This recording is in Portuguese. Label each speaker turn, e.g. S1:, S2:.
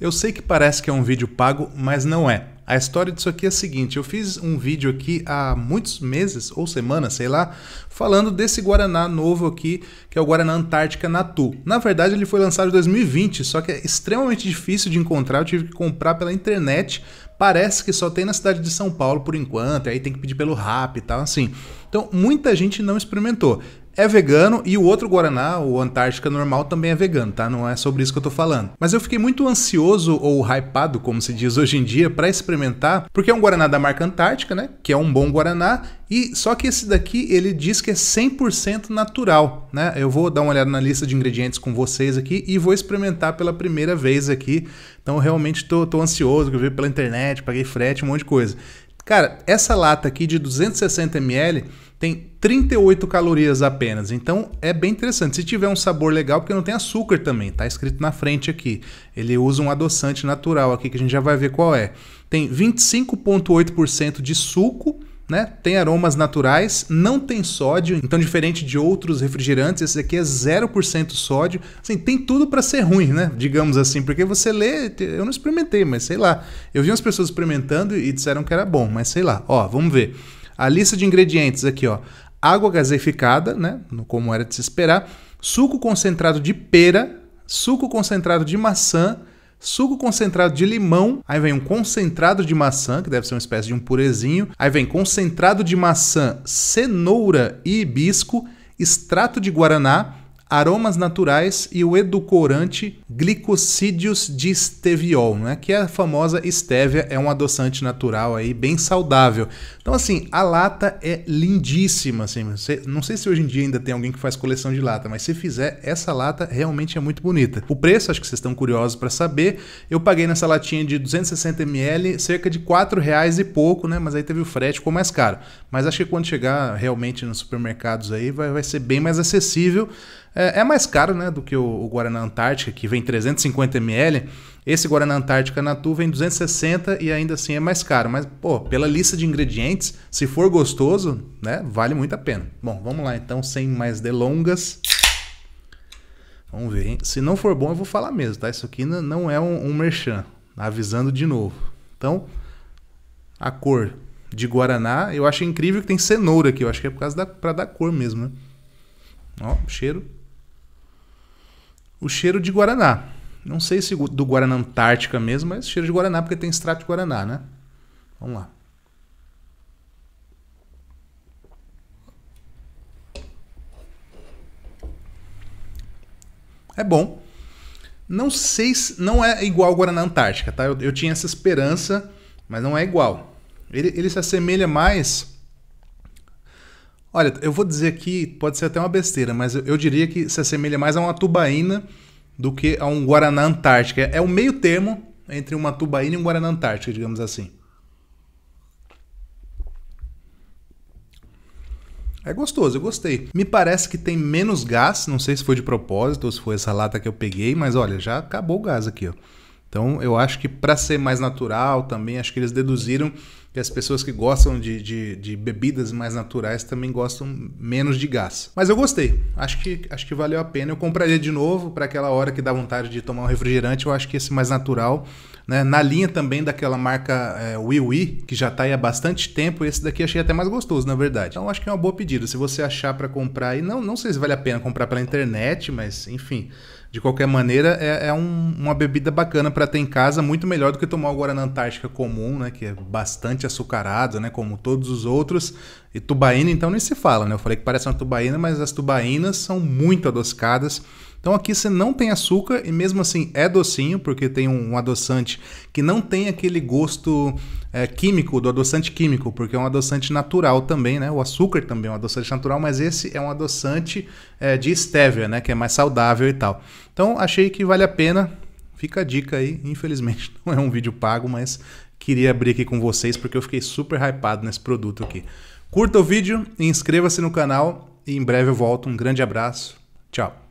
S1: Eu sei que parece que é um vídeo pago, mas não é. A história disso aqui é a seguinte: eu fiz um vídeo aqui há muitos meses ou semanas, sei lá, falando desse Guaraná novo aqui, que é o Guaraná Antártica Natu. Na verdade, ele foi lançado em 2020, só que é extremamente difícil de encontrar, eu tive que comprar pela internet. Parece que só tem na cidade de São Paulo por enquanto, aí tem que pedir pelo RAP e tal, assim. Então, muita gente não experimentou é vegano e o outro Guaraná, o Antártica normal, também é vegano, tá? Não é sobre isso que eu tô falando. Mas eu fiquei muito ansioso ou hypado, como se diz hoje em dia, para experimentar, porque é um Guaraná da marca Antártica, né? Que é um bom Guaraná. E só que esse daqui ele diz que é 100% natural, né? Eu vou dar uma olhada na lista de ingredientes com vocês aqui e vou experimentar pela primeira vez aqui. Então realmente tô, tô ansioso, que eu vi pela internet, paguei frete, um monte de coisa. Cara, essa lata aqui de 260 ml tem 38 calorias apenas, então é bem interessante. Se tiver um sabor legal, porque não tem açúcar também, tá escrito na frente aqui. Ele usa um adoçante natural aqui que a gente já vai ver qual é. Tem 25,8% de suco né? Tem aromas naturais, não tem sódio, então diferente de outros refrigerantes, esse aqui é 0% sódio. Assim, tem tudo para ser ruim, né? Digamos assim, porque você lê, eu não experimentei, mas sei lá. Eu vi umas pessoas experimentando e disseram que era bom, mas sei lá. Ó, vamos ver. A lista de ingredientes aqui, ó. Água gaseificada, né? Como era de se esperar. Suco concentrado de pera, suco concentrado de maçã, suco concentrado de limão, aí vem um concentrado de maçã, que deve ser uma espécie de um purezinho, aí vem concentrado de maçã, cenoura e hibisco, extrato de guaraná aromas naturais e o edulcorante glicosídeos de esteviol, né? que é a famosa estévia, é um adoçante natural aí bem saudável. Então assim, a lata é lindíssima, assim, você, não sei se hoje em dia ainda tem alguém que faz coleção de lata, mas se fizer, essa lata realmente é muito bonita. O preço, acho que vocês estão curiosos para saber, eu paguei nessa latinha de 260ml cerca de 4 reais e pouco, né? mas aí teve o frete, ficou mais caro. Mas acho que quando chegar realmente nos supermercados aí vai, vai ser bem mais acessível, é, é mais caro né, do que o, o, Guaraná Antártica, que vem 350 ml. Esse Guaraná Antártica Natu vem 260 e ainda assim é mais caro. Mas, pô, pela lista de ingredientes, se for gostoso, né, vale muito a pena. Bom, vamos lá então, sem mais delongas. Vamos ver, hein? Se não for bom, eu vou falar mesmo, tá? Isso aqui não é um, um merchan. Avisando de novo. Então, a cor de Guaraná, eu acho incrível que tem cenoura aqui. Eu acho que é por causa da, pra dar cor mesmo, né? Ó, cheiro o cheiro de Guaraná. Não sei se do Guaraná Antártica mesmo, mas cheiro de Guaraná, porque tem extrato de Guaraná, né? Vamos lá. É bom. Não sei se. Não é igual ao Guaraná Antártica, tá? Eu, eu tinha essa esperança, mas não é igual. Ele, ele se assemelha mais Olha, eu vou dizer aqui, pode ser até uma besteira, mas eu, eu diria que se assemelha mais a uma tubaína do que a um Guaraná Antártica. É o meio termo entre uma tubaína e um Guaraná Antártica, digamos assim. É gostoso, eu gostei. Me parece que tem menos gás, não sei se foi de propósito ou se foi essa lata que eu peguei, mas olha, já acabou o gás aqui, ó. Então, eu acho que para ser mais natural também, acho que eles deduziram que as pessoas que gostam de, de, de, bebidas mais naturais também gostam menos de gás. Mas eu gostei, acho que, acho que valeu a pena. Eu compraria de novo para aquela hora que dá vontade de tomar um refrigerante. Eu acho que esse mais natural, né? na linha também daquela marca é, que já está aí há bastante tempo. Esse daqui achei até mais gostoso, na verdade. Então acho que é uma boa pedida. Se você achar para comprar, e não, não sei se vale a pena comprar pela internet, mas enfim de qualquer maneira, é, é um, uma bebida bacana para ter em casa, muito melhor do que tomar o Guaraná Antártica comum, né? Que é bastante açucarado, né? Como todos os outros. E tubaína, então, nem se fala, né? Eu falei que parece uma tubaína, mas as tubainas são muito adoscadas. Então aqui você não tem açúcar e mesmo assim é docinho, porque tem um, adoçante que não tem aquele gosto é, químico, do adoçante químico, porque é um adoçante natural também, né? O açúcar também é um adoçante natural, mas esse é um adoçante é, de estévia, né? Que é mais saudável e tal. Então achei que vale a pena. Fica a dica aí, infelizmente não é um vídeo pago, mas queria abrir aqui com vocês porque eu fiquei super hypado nesse produto aqui. Curta o vídeo, inscreva-se no canal e em breve eu volto. Um grande abraço, tchau!